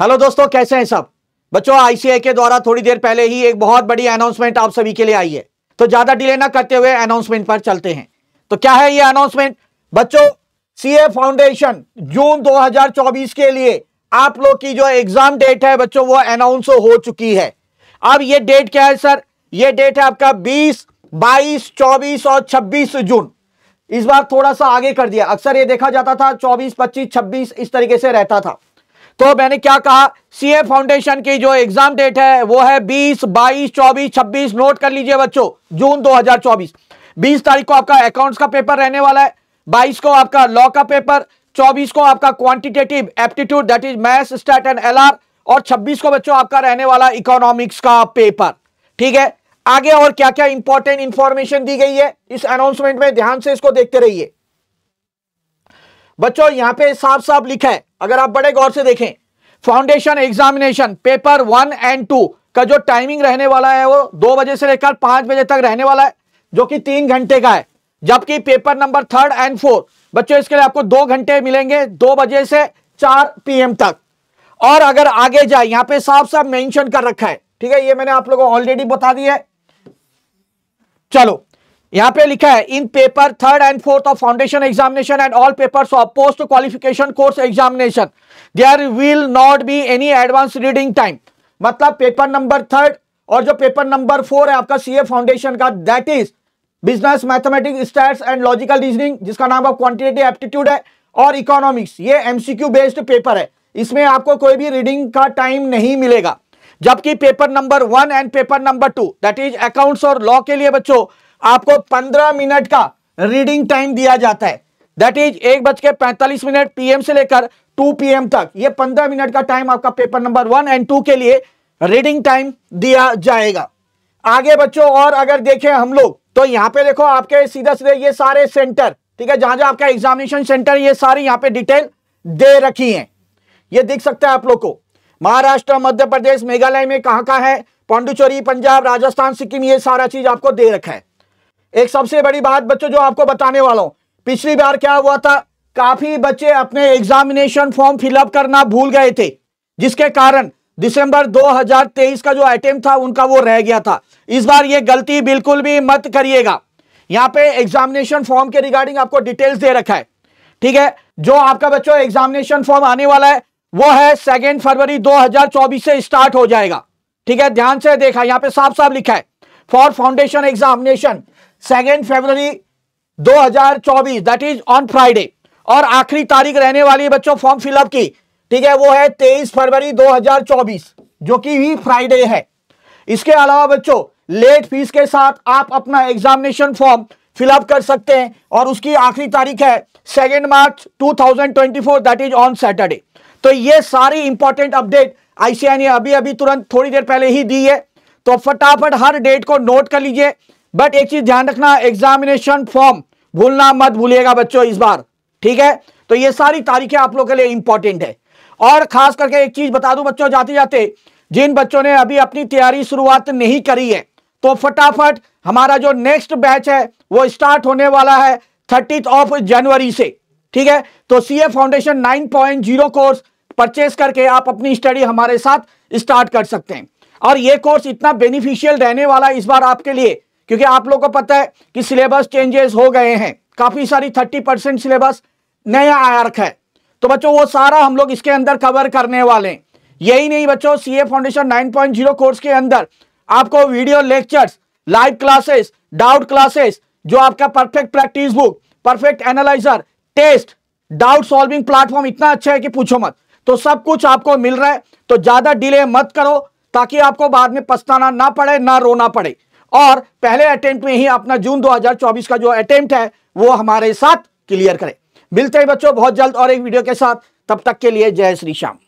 hello दोस्तों कैसे हैं सब बच्चों आईसीआई के द्वारा थोड़ी देर पहले ही एक बहुत बड़ी अनाउंसमेंट आप सभी के लिए आई है तो ज्यादा डिले ना करते हुए अनाउंसमेंट पर चलते हैं तो क्या है ये अनाउंसमेंट बच्चों सीए फाउंडेशन जून 2024 के लिए आप लोग की जो एग्जाम डेट है बच्चों वो अनाउंस हो चुकी है अब ये डेट क्या है सर ये डेट है आपका बीस बाईस चौबीस और छब्बीस जून इस बार थोड़ा सा आगे कर दिया अक्सर ये देखा जाता था चौबीस पच्चीस छब्बीस इस तरीके से रहता था तो मैंने क्या कहा सीए फाउंडेशन की जो एग्जाम डेट है वो है 20, 22, 24, 26 नोट कर लीजिए बच्चों जून 2024 20 तारीख को आपका अकाउंट्स का पेपर रहने वाला है बाईस को आपका लॉ का पेपर चौबीस को आपका quantitative aptitude that is math stat and R और छब्बीस को बच्चों आपका रहने वाला इकोनॉमिक्स का पेपर ठीक है आगे और क्या क्या इंपॉर्टेंट इंफॉर्मेशन दी गई है इस अनाउंसमेंट में ध्यान से इसको देखते रहिए बच्चों यहां पे साफ साफ लिखा है अगर आप बड़े गौर से देखें foundation examination paper one and two का जो टाइमिंग रहने वाला है वो दो बजे से लेकर पांच बजे तक रहने वाला है जो कि तीन घंटे का है जबकि paper number third and fourth बच्चों इसके लिए आपको दो घंटे मिलेंगे दो बजे से चार पीएम तक और अगर आगे जाए यहां पे साफ साफ मेंशन कर रखा है ठीक है ये मैंने आप लोगों को ऑलरेडी बता दिया है चलो यहां पे लिखा है in paper third and fourth of foundation examination and all papers of post qualification course examination there will not be any advance reading time मतलब पेपर नंबर थर्ड और जो पेपर नंबर फोर है आपका सीए फाउंडेशन का that is business mathematics stats and logical reasoning जिसका नाम आप quantitative aptitude है और इकोनॉमिक्स ये एमसीक्यू बेस्ड पेपर है इसमें आपको कोई भी रीडिंग का टाइम नहीं मिलेगा जबकि paper number one and paper number two that is accounts और लॉ के लिए बच्चों आपको 15 मिनट का रीडिंग टाइम दिया जाता है दैट इज एक बज के पैंतालीस मिनट पीएम से लेकर 2 पीएम तक ये 15 मिनट का टाइम आपका paper number one and two के लिए रीडिंग टाइम दिया जाएगा आगे बच्चों और अगर देखें हम लोग तो यहां पे देखो आपके सीधा सीधे ये सारे सेंटर ठीक है जहां जहां आपका एग्जामिनेशन सेंटर ये सारी यहां पे डिटेल दे रखी है ये दिख सकता है आप लोग को महाराष्ट्र मध्य प्रदेश मेघालय में कहां कहां है पांडुचेरी पंजाब राजस्थान सिक्किम ये सारा चीज आपको दे रखा है एक सबसे बड़ी बात बच्चों जो आपको बताने वाला हूं पिछली बार क्या हुआ था काफी बच्चे अपने एग्जामिनेशन फॉर्म फिलअप करना भूल गए थे जिसके कारण दिसंबर 2023 का जो अटेम्प्ट था उनका वो रह गया था इस बार ये गलती बिल्कुल भी मत करिएगा यहाँ पे एग्जामिनेशन फॉर्म के रिगार्डिंग आपको डिटेल्स दे रखा है ठीक है जो आपका बच्चों एग्जामिनेशन फॉर्म आने वाला है वो है सेकेंड फरवरी 2024 से स्टार्ट हो जाएगा ठीक है ध्यान से देखा यहाँ पे साफ साफ लिखा है for foundation examination second February 2024 that is on Friday और आखिरी तारीख रहने वाली है बच्चों फॉर्म फिलअप की ठीक है वो है 23 फरवरी 2024 जो कि ही फ्राइडे है इसके अलावा बच्चों लेट फीस के साथ आप अपना एग्जामिनेशन फॉर्म फिलअप कर सकते हैं और उसकी आखिरी तारीख है second March 2024 that is on Saturday तो ये सारी इंपॉर्टेंट अपडेट आईसीआई ने अभी अभी तुरंत थोड़ी देर पहले ही दी है तो फटाफट हर डेट को नोट कर लीजिए बट एक चीज ध्यान रखना एग्जामिनेशन फॉर्म भूलना मत भूलिएगा बच्चों इस बार ठीक है तो ये सारी तारीखें आप लोग के लिए इंपॉर्टेंट है और खास करके एक चीज बता दू बच्चों जाते जाते जिन बच्चों ने अभी अपनी तैयारी शुरुआत नहीं करी है तो फटाफट हमारा जो नेक्स्ट बैच है वो स्टार्ट होने वाला है थर्टी ऑफ जनवरी से ठीक है तो C foundation nine course purchase करके आप अपनी स्टडी हमारे साथ स्टार्ट कर सकते हैं और ये कोर्स इतना बेनिफिशियल रहने वाला इस बार आपके लिए क्योंकि आप लोग को पता है कि सिलेबस चेंजेस हो गए हैं काफ़ी सारी थर्टी परसेंट सिलेबस नया आया रखा है तो बच्चों वो सारा हम लोग इसके अंदर कवर करने वाले हैं यही नहीं बच्चों ए फाउंडेशन नाइन कोर्स के अंदर आपको video lectures live classes doubt classes जो आपका perfect practice book perfect analyser test doubt solving platform इतना अच्छा है कि पूछो मत तो सब कुछ आपको मिल रहा है तो ज़्यादा डिले मत करो ताकि आपको बाद में पछताना ना पड़े ना रोना पड़े और पहले अटेम्प्ट में ही अपना जून 2024 का जो अटेम्प्ट है वो हमारे साथ क्लियर करें मिलते हैं बच्चों बहुत जल्द और एक वीडियो के साथ तब तक के लिए जय श्री श्याम